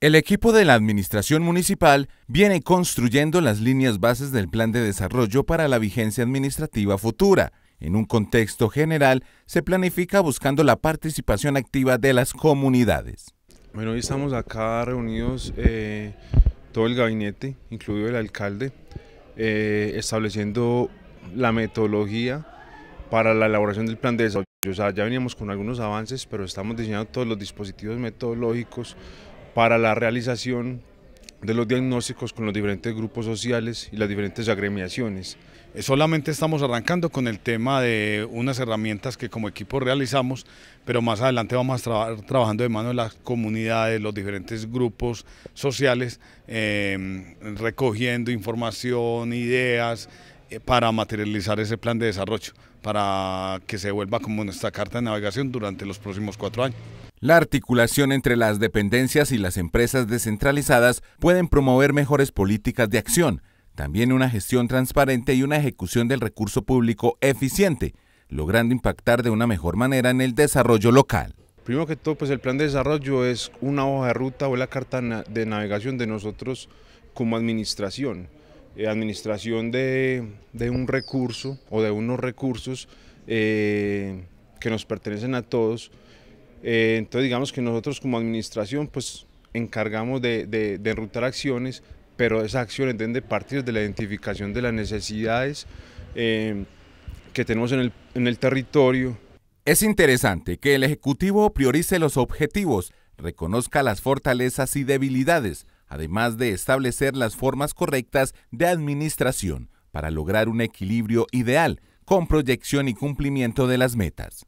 El equipo de la Administración Municipal viene construyendo las líneas bases del Plan de Desarrollo para la vigencia administrativa futura. En un contexto general, se planifica buscando la participación activa de las comunidades. Bueno, hoy estamos acá reunidos eh, todo el gabinete, incluido el alcalde, eh, estableciendo la metodología para la elaboración del plan de desarrollo. sea, ya veníamos con algunos avances, pero estamos diseñando todos los dispositivos metodológicos para la realización de los diagnósticos con los diferentes grupos sociales y las diferentes agremiaciones. Eh, solamente estamos arrancando con el tema de unas herramientas que como equipo realizamos, pero más adelante vamos a trabajar, trabajando de mano de las comunidades, los diferentes grupos sociales, em, recogiendo información, ideas, eh, para materializar ese plan de desarrollo, para que se vuelva como nuestra carta de navegación durante los próximos cuatro años. La articulación entre las dependencias y las empresas descentralizadas pueden promover mejores políticas de acción, también una gestión transparente y una ejecución del recurso público eficiente, logrando impactar de una mejor manera en el desarrollo local. Primero que todo, pues el plan de desarrollo es una hoja de ruta o la carta de navegación de nosotros como administración. Eh, administración de, un recurso o de unos recursos eh, que nos pertenecen a todos, eh, entonces digamos que nosotros como administración pues encargamos de, de, enrutar acciones, pero esas acciones deben de partir de la identificación de las necesidades eh, que tenemos en el territorio. Es interesante que el Ejecutivo priorice los objetivos, reconozca las fortalezas y debilidades, además de establecer las formas correctas de administración para lograr un equilibrio ideal con proyección y cumplimiento de las metas.